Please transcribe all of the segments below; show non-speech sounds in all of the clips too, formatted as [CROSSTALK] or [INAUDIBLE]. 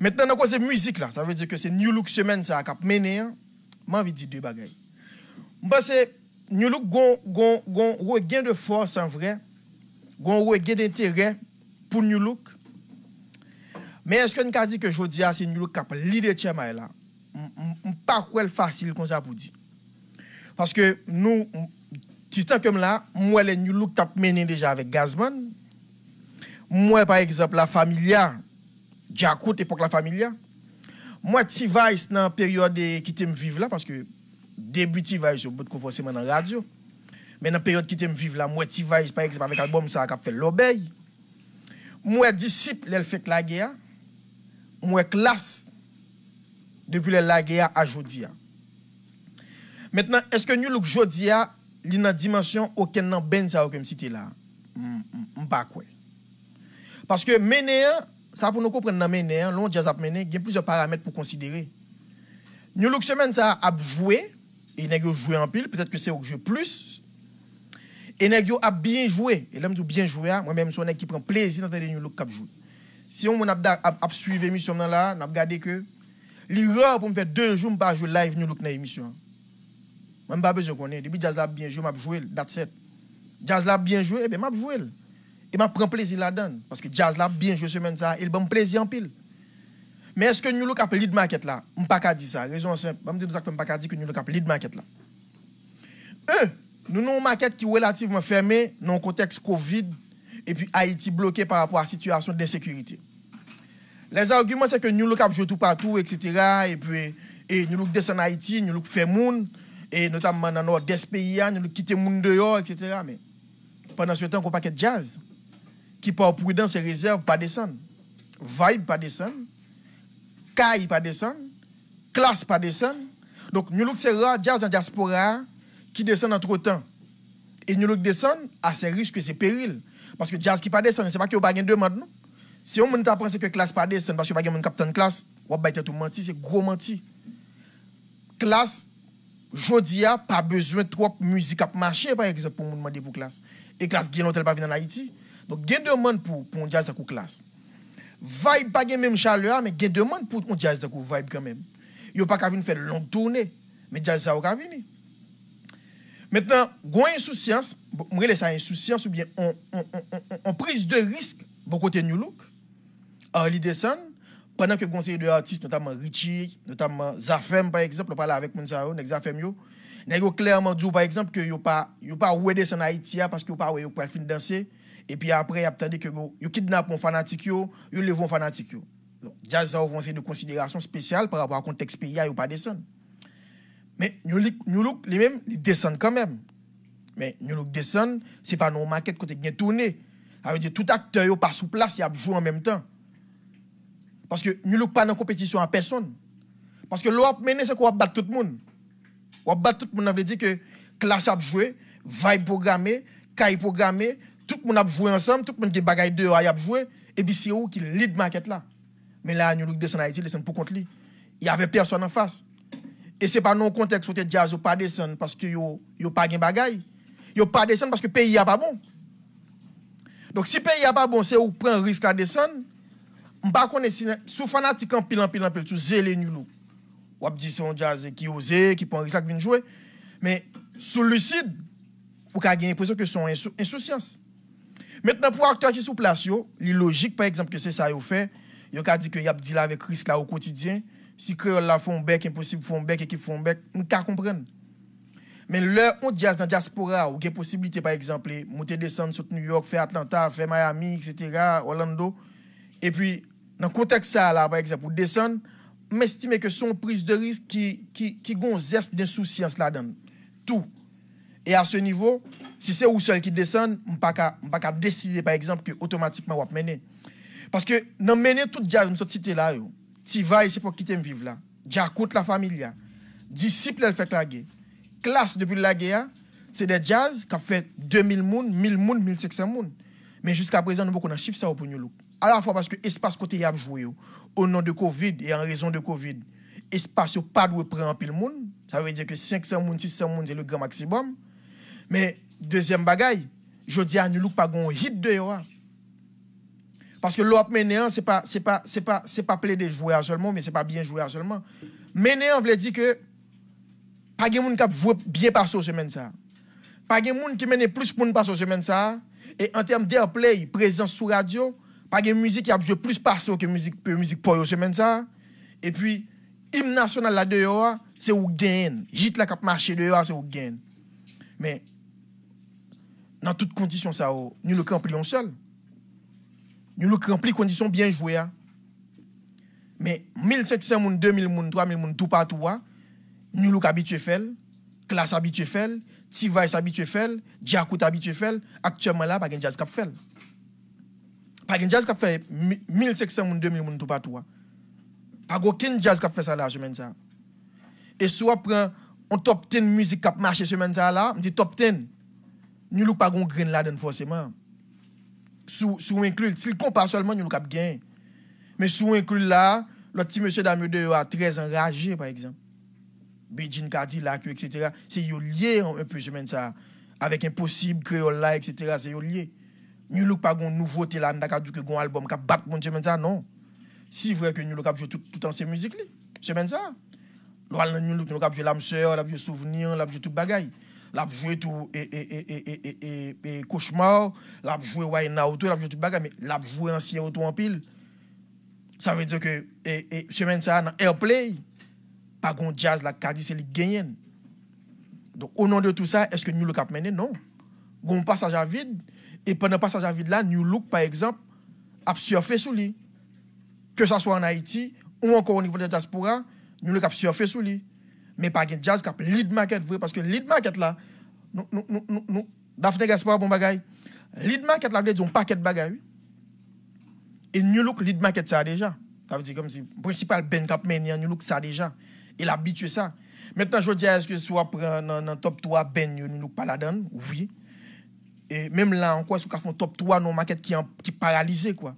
Mwen an kwa se muzik la, sa ve di ke se New Look semen sa kap mene an, mwen vi di de bagay. Mwen ba se New Look gwen gwen gwen gwen gen de fòs an vre, gwen gwen gen de tere pou New Look. Mwen eske n ka di ke jodi a se New Look kap li de tsema e la, mwen pa kwel fasil kon sa pou di. Paske nou, ti stan kem la, mwen le New Look kap mene deja avèk Gazman, mwen pa ekseple la familia, Dja koute epok la familia. Mwen ti vay se nan peryode ki te mviv la. Paske debi ti vay se ou bout koufose man nan radyo. Men nan peryode ki te mviv la. Mwen ti vay se pa eksep ame kalboum sa akap fe lobey. Mwen disip lel fek lage ya. Mwen klas. Depi lel lage ya a jodi ya. Mwen nan eske nou luk jodi ya. Li nan dimansyon oken nan bens a okem site la. Mwen bakwe. Paske mene ya. Sa pou nou kopren nan mènen, loun jazz ap mènen, gen plus de paramèt pou konsidere. Nou lòk semen sa ap jwè, enèk yo jwè anpil, petèt ke se wòk jwè plus, enèk yo ap bèn jwè, elèm sou bèn jwè, mwen mèm sou anèk ki pren plèzi nan tèlè nou lòk kap jwè. Si yon moun ap ap suive misyon nan la, nap gade ke, li ròp pou mwen fè dèjou mpa jwè live nou lòk nan emisyon. Mwen mpa bezè konè, debi jazz la ap bèn jwè, mwen ap jwè lè, dat set. Jazz la ap bèn jwè, ebe mwen ap j Et m'a un plaisir là-dedans. Parce que jazz là, bien joué semaine ça, il bon plaisir en pile. Mais est-ce que nous, le lead market là, Je on pas dire ça. Raison simple. Je ne pas dire que nous, le lead market là. Eux, nous avons une market qui est relativement fermé dans le contexte Covid et puis Haïti bloqué par rapport à la situation d'insécurité. Les arguments, c'est que nous, le cap joue tout partout, etc. Et puis, et nous, descendons en Haïti, nous, fait monde, et notamment dans le des pays, nous, quittons le monde dehors, etc. Mais pendant ce temps, on pas de jazz qui par prudence et réserve pas descendre. Vibe pas descendre. Caille pas descendre. Classe pas descendre. Donc nous c'est rare jazz dans la diaspora qui descend entre temps. Et nous descend à ah, ses risques et ses périls. Parce que jazz qui pas descend, n'est pas qu'il y a deux demande. Si on t'a pensé que classe pas descend parce qu'il y a un capitaine classe, on va tout menti, c'est gros menti. Classe, jodi a pas besoin de trop musique à marcher par exemple pour demander pour classe. Et classe qui n'ont pas venir en Haïti. Don gen deman pou bon, on jaze dako klas. Vibe pa gen menm chalea, men gen deman pou on jaze dako vibe gen menm. Yo pa kavine fè long tourne, men jaze sa ou kavine. Mèten, gwen yon sou siyans, mwen lè sa yon sou siyans, oubyen, on prise de risk bon kote nyolok, an li desen, penan ke gwen seye de artiste, notamen Richie, notamen Zafem, par eksemp, lè pala avèk moun sa ou, nèk Zafem yo, nèk yo klerman djou, par eksemp, ke yo pa wède san Haiti ya, paske yo pa wè yo prefin dans et puis après, il attendait que vous kidnappez un fanatique, yo levez un fanatique. Donc, jazz a avancé de considération spéciale par rapport au contexte pays, il pas descendre. Mais nous, nous, les mêmes, ils descendent quand même. Mais nous, descendent, ce n'est pas nos market côté qui tourné. Ça veut dire tout acteur yo pas sous place, il a joué en même temps. Parce que nous, sommes pas dans compétition à personne. Parce que l'op mené, c'est qu'on va tout le monde. On va tout le monde, ça veut dire que classe a joué, vibe programmé, caille programmé, Tout moun ap jwoy ansam, tout moun ge bagay deyo ay ap jwoy, ebi si ou ki lid maket la. Men la, nyoulouk desen a iti, desen pou kont li. Y ave person an fas. E se pa nou kontek sou te jaz ou pa desen, paske yo pa gen bagay. Yo pa desen paske peyi ya pa bon. Donk si peyi ya pa bon, se ou pren risk la desen, mba konen sou fanatik an pilan pilan pilan, sou zelen nyoulouk. Wap di son jaz ki yo ze, ki pon risak vin jwoy. Men sou lucid, pou ka gen impresyon ke son insoucians. Met nan pou aktor ki sou plasyon, li logik, par ekzamp, ke se sa yo fe, yo ka di ke yap di la vek risk la ou kotidyen, si kreol la fon bek, imposib fon bek, ekip fon bek, nou ka kompren. Men lè, ou di as nan diaspora, ou gen posibilite, par ekzamp, mouten desen, sot New York, fe Atlanta, fe Miami, et cetera, Orlando, e pi nan kontek sa la, par ekzamp, ou desen, mestime ke son pris de risk ki gon zeste den sou siyans la den. Tout. E a se nivou, Si c'est ou seul qui descendent, on ne pas décider, par exemple, que automatiquement, on va mener. Parce que, non, mener tout jazz, je cité là, tu vas, c'est pour quitter me vivre là. J'écoute la famille, disciple, elle fait la guerre. Classe depuis la guerre, c'est des jazz qui ont fait 2000 moun, 1000 moun, 1500 moun. Mais jusqu'à présent, nous avons pas chiffre ça pour nous. À la fois parce que l'espace côté a joué au nom de Covid et en raison de Covid, l'espace pas de prendre en pile monde. Ça veut dire que 500 moun, 600 moun, c'est le grand maximum. Mais Deuxième bagaille, je dis à pas un hit de hein. Parce que l'op menéan, c'est pas, pas, c'est pas, c'est pas plaider jouer seulement, mais c'est pas bien jouer seulement. Menéan voulait dire que, pas de monde qui joué bien par ce semaine ça. Pas de monde qui mène plus pour nous par ce semaine ça. Et en termes d'airplay, présence sur radio, pas de musique qui a joué plus par que musique, musique pour ce semaine ça. Et puis, hymne national là dehors, c'est où gain. Hit là qui a dehors, c'est où gain. Mais, dans toutes conditions, ça, oh. nous le remplissons en seul. Nous le remplissons conditions bien jouées. Hein. Mais 1700, 000, 2000 000, 3000 000, tout partout, nous hein. le habitué faire, classe habitué faire, Tivais habitué faire, Diakout habitué faire, actuellement là, pas de jazz n'y a Pas de jazz qui fait 1500 2000 000, tout partout. Hein. Pas aucun jazz qui fait ça là, je mène ça. Et si on prend un top 10 musique qui marche, je semaine ça là, on dit top 10 Nou louk pa gon gren laden fwoseman. Sou inklu, si l kon pa solman nou louk ap gen. Men sou inklu la, lot ti mese dami ou de yo a trez an raje par ekzem. Bejin, kadi, lakou, eksetera. Se yo liye an epi, semen sa. Avek imposib, kreola, eksetera. Se yo liye. Nou louk pa gon nouvote la, nda ka duke gon albom, ka bat moun, semen sa, non. Si vre ke nou louk ap jote tout an se mizik li. Semen sa. Louk an nou louk ap jote lamse, ap jote souvenyan, ap jote tout bagay. l ap jwè tou e kouchmò, l ap jwè wèy na wotou, l ap jwè tou baga, l ap jwè ansyen wotou anpil, sa vè djè ke semen sa nan airplay, a gon jaz la kadi seli genyen. Don, o nan de tout sa, eske nou lòk ap mènen, non. Gon passage avid, e pwè nan passage avid la, nou lòk, pa ekzamp, ap syo fè sou li. Ke sa swa an Haiti, ou an koron nivou de diaspora, nou lòk ap syo fè sou li. mais pas gen jazz cap lead market parce que lead market là nous nous nous nous bon lead market là veut dire un paquet et nous lead market ça déjà ça veut dire comme si principal ben cap nous look ça déjà il habitué ça maintenant je dis est-ce que soit un top 3 ben nous look pas la donne oui et même là encore sous font top 3 non market qui qui paralysé quoi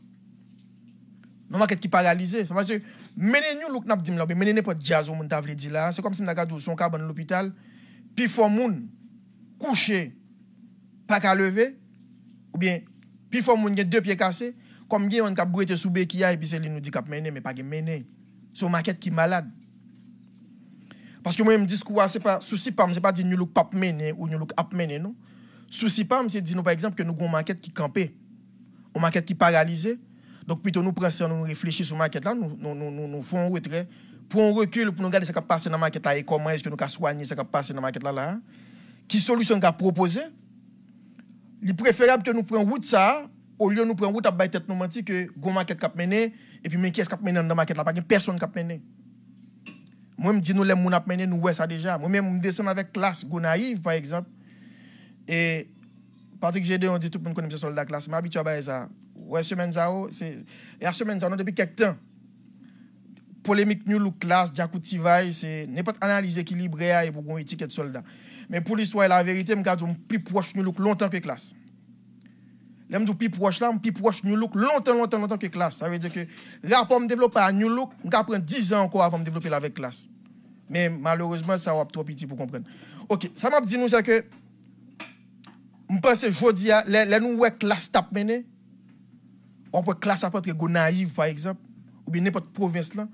non market qui paralysé menen nous look nap dim la, menen ne jazz ou moun ta vle se si que son carbone l'hôpital. pi fò moun kouche, pa ka lever ou bien, pi fò moun gen de pie kase, kom gen yon kap que dit e li nou di kap malade. souci pas nous look ou nous look ap mené nou. Souci que nous par exemple, que nous goun maquette ki campé ou maquette donc plutôt nous prenons nous réfléchissons sur la market là, nous, nous, nous, nous faisons un retrait pour un recul pour nous regarder ce qui passe dans la market là et comment est-ce que nous avons soigné ce qui passe dans la market là. là. Qui solution nous avons proposé Il préférable que nous prenions route ça au lieu de nous prendre route à tête nous mentir que go market a mené et puis mais qui est a mené dans la market là pas personne a mené. Moi je dis nous les gens a mené nous voyons ça déjà. Moi même me descends avec classe go naïve par exemple et Patrick Gédé, on dit tout le monde connaît ce soldat classe, mais habitué à ça ouais, semaine ça, c'est, la semaine ça, depuis quelques temps, polémique new look classe, Diakoutivay, c'est, n'est pas analyse équilibrée et pour une étiquette soldat. Mais pour l'histoire et la vérité, je suis plus proche new look longtemps que classe. Je suis plus proche là, je suis plus proche New look longtemps, longtemps, longtemps que classe. Ça veut dire que rapport me développer à new look, je prendre 10 ans encore avant de développer avec classe. Mais malheureusement, ça va trop petit pour comprendre. Ok, ça m'a dit nous, c'est que, je pense que je dis, les nous, est classe tape mener on peut classer à partir go naïve par exemple ou bien n'importe province là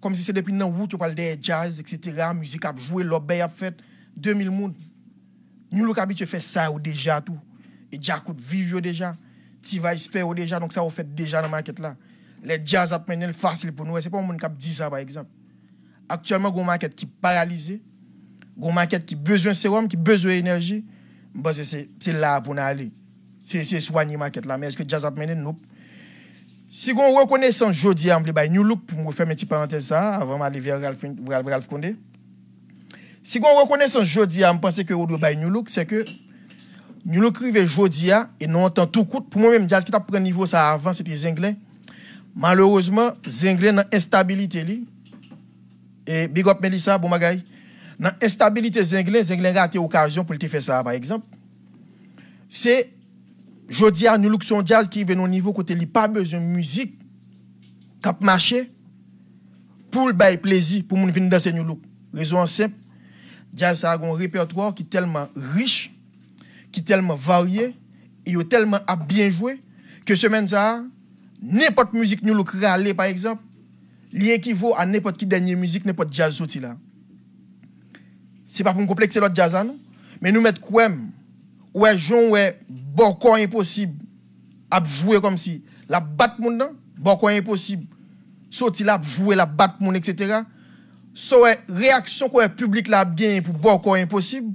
comme si c'est depuis nan route tu parles de jazz etc musique à jouer l'obéi a fait 2000 monde nous le habitué fait ça ou déjà tout et déjà coûte déjà tu vas espérer déjà donc ça on fait déjà dans market là les jazz a mené facile pour nous Ce n'est pas un monde qui dit ça par exemple actuellement une market qui est paralysé go market qui a besoin de sérum qui a besoin d'énergie. bah c'est là pour aller c'est c'est soigner market là mais est-ce que jazz a mené non si on reconnaissance jodi je hein, bay new look pour faire une petite parenthèse hein, avant d'aller vers Ralph, Si on reconnaissance jodi je hein, penser que on bay new look c'est que nous peu jodi et nous tant tout court pour moi même qui niveau ça avant c'était Malheureusement, dans instabilité et big Melissa bon bagay. Dans instabilité raté occasion pour te faire ça par exemple. C'est Jodi à nous son jazz qui vient au niveau côté il pas besoin de musique cap marché pour le bail plaisir pour mon venir danser nous look. Raison simple, jazz a un répertoire qui est tellement riche, qui est tellement varié, et est tellement à bien joué que semaine ça n'importe musique nous look râler par exemple, li équivaut à n'importe qui dernière musique, n'importe jazz sorti là. C'est pas pour me complexer l'autre jazz mais nous mettre quoi même wè joun wè bòkò imposib ap jwè kom si la batmoun dan, bon, bòkò imposib sotil ap jwè la batmoun, etc. Sò wè reaksyon kwa wè publik la [LAUGHS] ap genye pou bòkò imposib,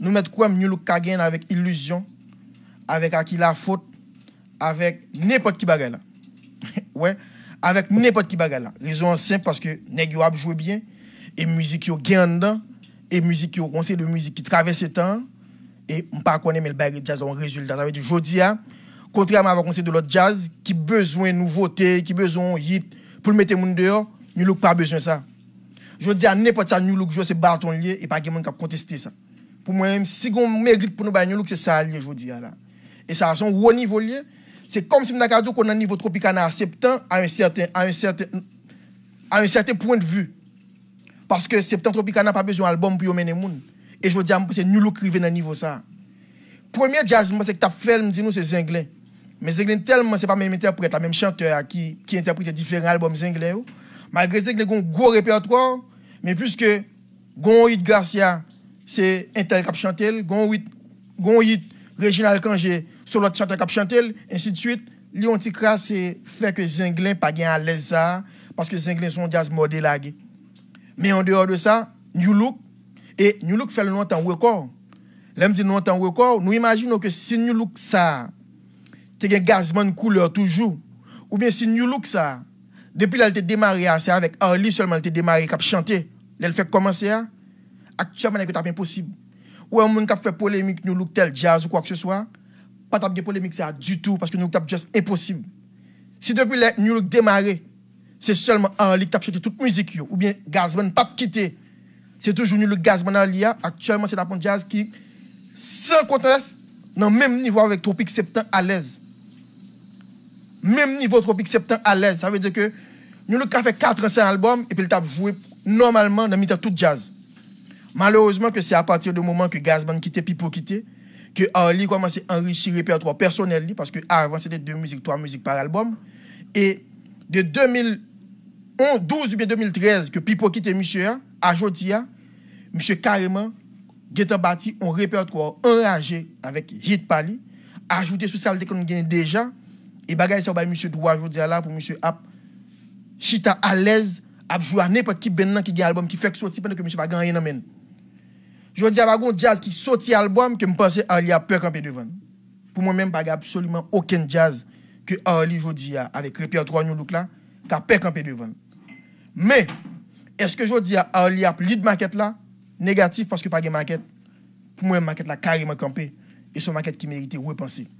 nou met kwa mnyou luk ka genye avèk iluzyon, avèk akil la fote, avèk nepot ki bagè la. Wè, avèk nepot ki bagè la. Rezon semp, paske negyo ap jwè bien, e mouzik yo genye dan, e mouzik yo konsey de mouzik ki travè se tan, et on pas connaît mais le bail jazz en résultat ça veut dire jodi a contrairement avec conseil de l'autre jazz qui besoin nouveauté qui besoin hit pour mettre monde dehors nous look pas besoin ça Je jodi a n'importe ça nous look c'est bâton lié et pas quelqu'un qui contesté ça pour moi même si on mérite pour nous bail nous look c'est ça lié jodi là et ça a son haut niveau lié c'est comme si on un niveau tropical à un certain à un certain à un certain point de vue parce que septembre n'a pas besoin d'album pour mener monde et je me dis, ah, c'est Look qui dans niveau ça. Premier jazz, c'est que tu as fait, dis, nous, c'est Zinglin. Mais Zinglin, tellement, c'est pas même interprète, même chanteur qui, qui interprète différents albums Zinglin. Oh. Malgré Zinglin, il a un gros répertoire, mais puisque Gonhit Garcia, c'est Intel qui chante, Gonhit régional c'est sur l'autre chanteur qui et ainsi de suite. Lyon Tikra, c'est fait que Zinglin pas gagné à l'aise ça, parce que Zinglin sont jazz modélagé. Mais en dehors de ça, New Look, E nou luk fè lè nou an tan wèkò. Lèm zè nou an tan wèkò, nou imagino ke si nou luk sa te gen gazman kouleur toujou. Ou bien si nou luk sa, depil lè lè te demare a, se a vek a li, se a lè te demare, kap chante, lè lè fè komanse a, aktyav manè kou tap imposib. Ou an moun kap fè polèmik nou luk tel jazz ou kwa kè se swa, pa tap gen polèmik sa du tou, paske nou luk tap just imposib. Si depil lè nou luk demare, se a lè lè kou tap chante tout mouzik yo, ou bien gazman pap kite, c'est toujours le gaz Actuellement, c'est la pente jazz qui, sans conteste, dans le même niveau avec Tropique septant à l'aise. Même niveau Tropique septant à l'aise. Ça veut dire que nous le 4 fait 400 albums et puis le t'a joué normalement dans le tout jazz. Malheureusement, que c'est à partir du moment que Gazman quittait, Pipo quittait, que Harley à enrichir le répertoire personnel, parce que avant c'était deux musiques, trois musiques par album. Et de 2000 12 oubyen 2013, ke pipo kite misyo ya, a jodi ya, misyo kareman, getan bati, on repere tro, an raje, avek hit pali, a jodi sou salde kon geni deja, e bagay sa wabay misyo dro a jodi ya la, pou misyo ap, chita alez, ap jwa ne pot ki ben nan ki ge albom, ki fek soti, penne ke misyo bagan yon amen. Jodi ya bagon jazz ki soti albom, ke mpense a li a pek an pe devan. Pou mwen men baga absolument oken jazz, ke a li jodi ya, avek repere tro an yon luk la, ta pek an pe devan. Me, eske jo di a a li ap li d maket la, negatif paske pa ge maket, pou mwen maket la kari mwen kampe, e son maket ki merite wè pansi.